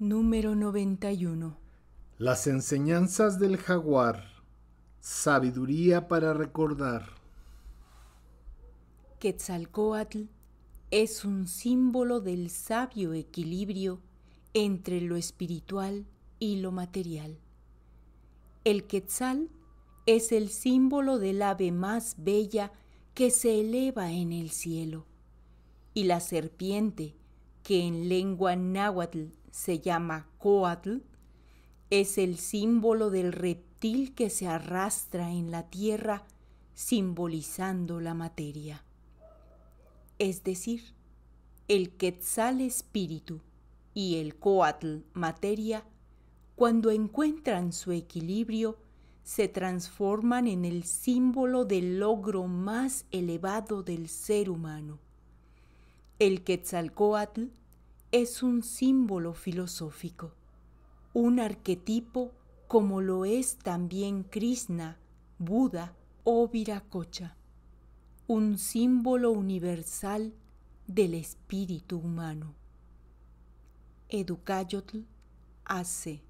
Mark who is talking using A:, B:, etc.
A: Número 91.
B: Las enseñanzas del jaguar. Sabiduría para recordar.
C: Quetzalcoatl es un símbolo del sabio equilibrio entre lo espiritual y lo material. El quetzal es el símbolo del ave más bella que se eleva en el cielo y la serpiente, que en lengua náhuatl se llama coatl, es el símbolo del reptil que se arrastra en la tierra simbolizando la materia. Es decir, el quetzal espíritu y el coatl materia, cuando encuentran su equilibrio, se transforman en el símbolo del logro más elevado del ser humano el Quetzalcoatl es un símbolo filosófico, un arquetipo como lo es también Krishna, Buda o Viracocha, un símbolo universal del espíritu humano. Educayotl hace